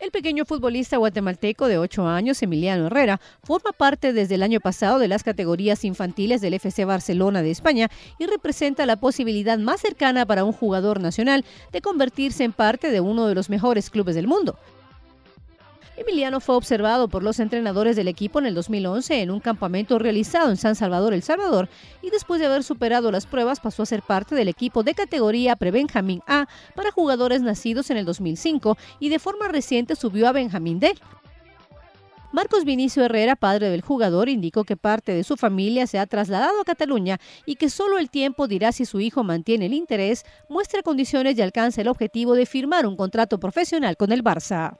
El pequeño futbolista guatemalteco de 8 años, Emiliano Herrera, forma parte desde el año pasado de las categorías infantiles del FC Barcelona de España y representa la posibilidad más cercana para un jugador nacional de convertirse en parte de uno de los mejores clubes del mundo. Emiliano fue observado por los entrenadores del equipo en el 2011 en un campamento realizado en San Salvador, El Salvador, y después de haber superado las pruebas pasó a ser parte del equipo de categoría pre-Benjamín A para jugadores nacidos en el 2005 y de forma reciente subió a Benjamín D. Marcos Vinicio Herrera, padre del jugador, indicó que parte de su familia se ha trasladado a Cataluña y que solo el tiempo dirá si su hijo mantiene el interés, muestra condiciones y alcanza el objetivo de firmar un contrato profesional con el Barça.